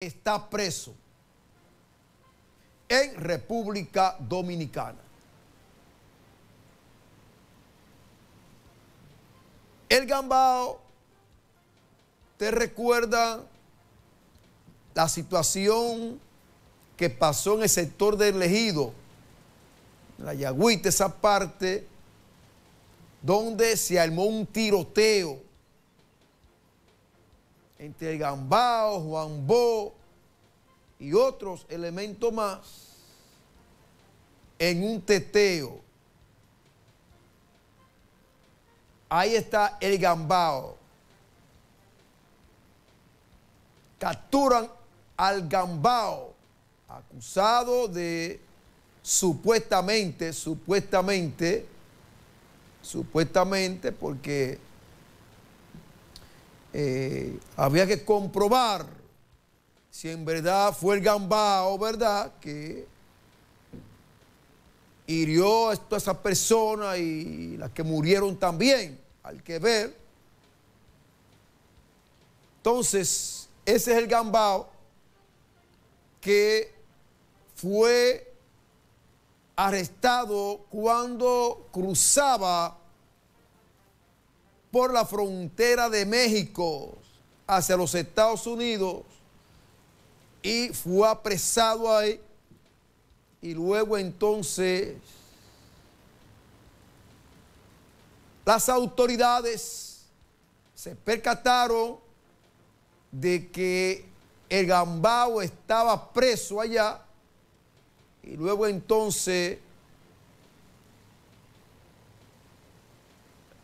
está preso en República Dominicana. El gambao te recuerda la situación que pasó en el sector del ejido, la Yagüita, esa parte, donde se armó un tiroteo entre Gambao, Juan Bo y otros elementos más en un teteo. Ahí está el Gambao. Capturan al Gambao, acusado de supuestamente, supuestamente, supuestamente, porque eh, había que comprobar si en verdad fue el gambao, ¿verdad? Que hirió a todas esas personas y las que murieron también, al que ver. Entonces, ese es el gambao que fue arrestado cuando cruzaba por la frontera de México hacia los Estados Unidos y fue apresado ahí y luego entonces las autoridades se percataron de que el Gambao estaba preso allá y luego entonces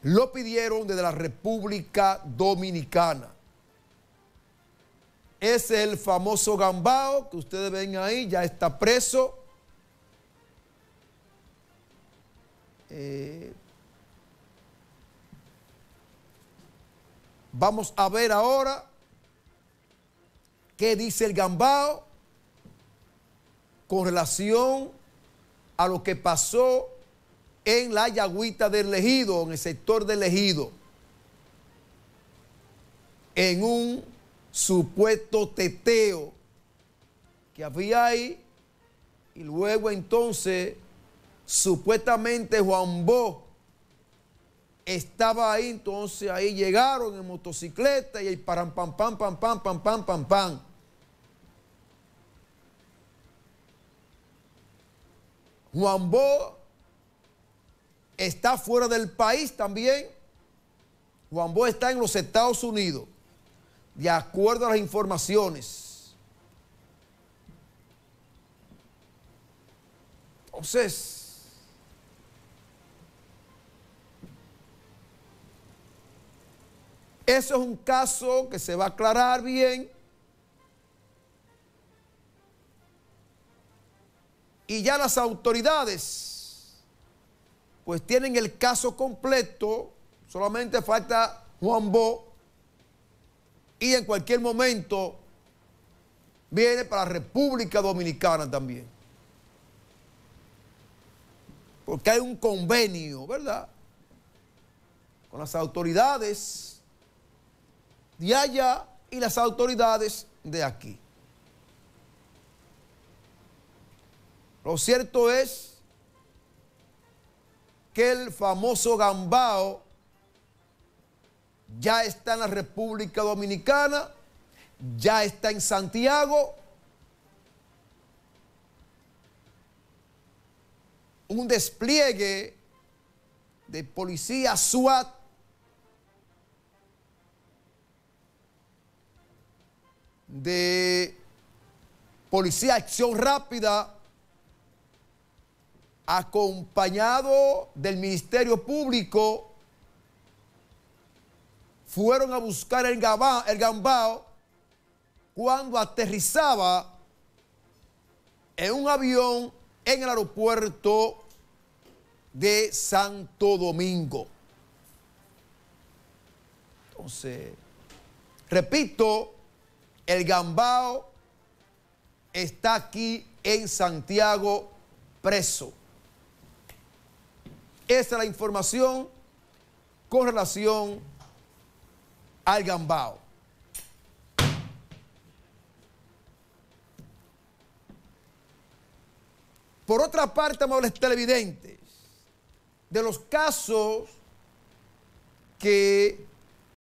Lo pidieron desde la República Dominicana. Es el famoso Gambao que ustedes ven ahí, ya está preso. Eh, vamos a ver ahora qué dice el Gambao con relación a lo que pasó en la Yagüita del Ejido, en el sector del Ejido, en un supuesto teteo que había ahí, y luego entonces supuestamente Juan Bo estaba ahí, entonces ahí llegaron en motocicleta y el paran pam pam pam pam pam pam pam pam. Juan Bo está fuera del país también. Juan Bo está en los Estados Unidos, de acuerdo a las informaciones. Entonces, eso es un caso que se va a aclarar bien. Y ya las autoridades pues tienen el caso completo, solamente falta Juan Bo y en cualquier momento viene para República Dominicana también. Porque hay un convenio, ¿verdad? Con las autoridades de allá y las autoridades de aquí. Lo cierto es el famoso gambao ya está en la República Dominicana, ya está en Santiago. Un despliegue de policía SWAT de policía acción rápida acompañado del Ministerio Público, fueron a buscar el, gambao cuando aterrizaba en un avión en el aeropuerto de Santo Domingo. Entonces, repito, el gambao está aquí en Santiago preso. Esa es la información con relación al Gambao. Por otra parte, amables televidentes, de los casos que